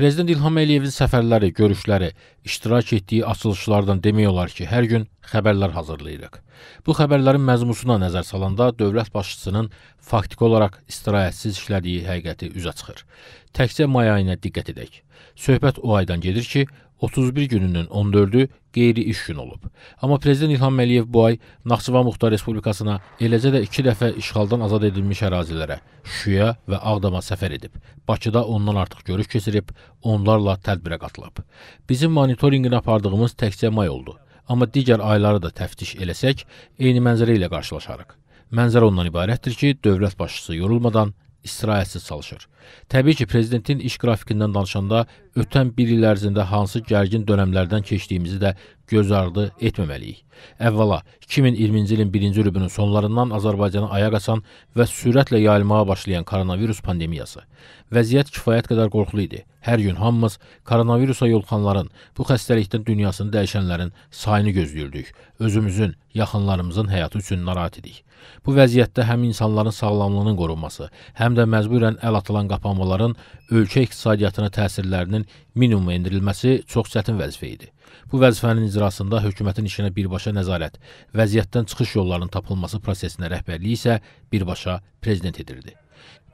Prezident İlham Əliyevin səfərləri, görüşləri, iştirak etdiyi açılışlardan demək olar ki, hər gün xəbərlər hazırlayırıq. Bu xəbərlərin məzmununa nəzər salanda dövlət başçısının faktiki olaraq istirahətsiz işlədiyi həqiqəti üzə çıxır. Təkcə may ayına diqqət edək, söhbət o aydan gedir ki, 31 gününün 14-ü qeyri-iş günü olub, amma Prezident İlham Əliyev bu ay Naxçıvan Muxtar Respublikasına, eləcə də iki dəfə işğaldan azad edilmiş ərazilərə, Şuşaya və Ağdama səfər edib, Bakıda ondan artıq görüş keçirib, onlarla tədbirə qatılıb. Bizim monitorinqini apardığımız təkcə may oldu, amma digər ayları da təftiş eləsək, eyni mənzərə ilə qarşılaşarıq. Mənzərə ondan ibarətdir ki, dövlət başçısı yorulmadan istirahətsiz çalışır. Təbii ki, prezidentin iş qrafikindən danışanda ötən bir il ərzində hansı gərgin dönəmlərdən keçdiyimizi də göz ardı etməməliyik. Əvvəla, 2020-ci ilin birinci rübünün sonlarından Azərbaycana ayaq asan və sürətlə yayılmağa başlayan koronavirus pandemiyası. Vəziyyət kifayət qədər qorxulu idi. Hər gün hamımız koronavirusa yolxanların, bu xəstəlikdən dünyasını dəyişənlərin sayını gözləyirdik. Özümüzün, yaxınlarımızın həyatı üçün narahat idik. Bu vəziyyətdə həm insanların sağlamlığının qorunması, həm də məcburən əl atılan qapanmaların ölkə iqtisadiyyatına təsirlərinin sahəsinin minimuma endirilməsi çox çətin vəzifə idi. Bu vəzifənin icrasında hökumətin işinə birbaşa nəzarət, vəziyyətdən çıxış yollarının tapılması prosesinə rəhbərliyi isə birbaşa prezident edirdi.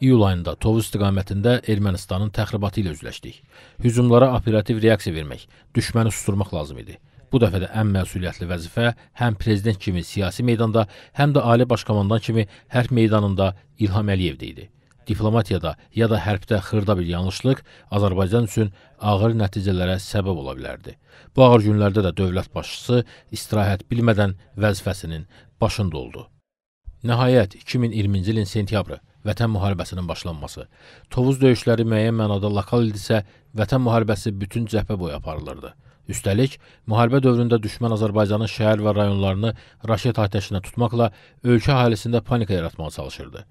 İyul ayında Tovuz istiqamətində Ermənistanın təxribatı ilə üzləşdik. Hücumlara operativ reaksiya vermək, düşməni susturmaq lazım idi. Bu dəfə də ən məsuliyyətli vəzifə həm prezident kimi siyasi meydanda, həm də Ali Baş Komandan kimi hərb meydanında İlham Əliyevdə idi diplomatiyada ya da hərbdə xırda bir yanlışlıq Azərbaycan üçün ağır nəticələrə səbəb ola bilərdi. Bu ağır günlərdə də dövlət başçısı istirahət bilmədən vəzifəsinin başında oldu. Nəhayət 2020-ci ilin sentyabrı vətən müharibəsinin başlanması. Tovuz döyüşləri müəyyən mənada lokal idisə, vətən müharibəsi bütün cəbhə boyu aparılırdı. Üstəlik, müharibə dövründə düşmən Azərbaycanın şəhər və rayonlarını raşet atəşinə tutmaqla ölkə əhalisində panika yaratmağa çalışırdı.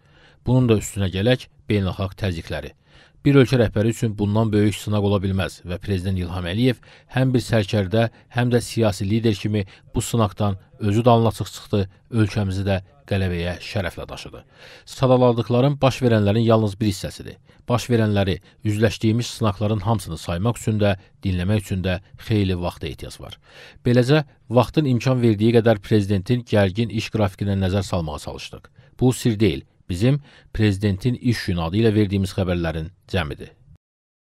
Bunun da üstünə gələk beynəlxalq təzyiqləri. Bir ölkə rəhbəri üçün bundan böyük sınaq ola bilməz və Prezident İlham Əliyev həm bir sərkərdə, həm də siyasi lider kimi bu sınaqdan özü də alınacaq çıxdı, ölkəmizi də qələbəyə şərəflə daşıdı. Sadaladıqlarım baş verənlərin yalnız bir hissəsidir. Baş verənləri, üzləşdiyimiz sınaqların hamısını saymaq üçün də, dinləmək üçün də xeyli vaxta ehtiyac var. Beləcə, vaxtın imkan verdiyi qədər prezidentin gərgin iş qrafikinə nəzər salmağa çalışdıq. Bu sir deyil, bizim prezidentin iş günü adı ilə verdiyimiz xəbərlərin cəmidir.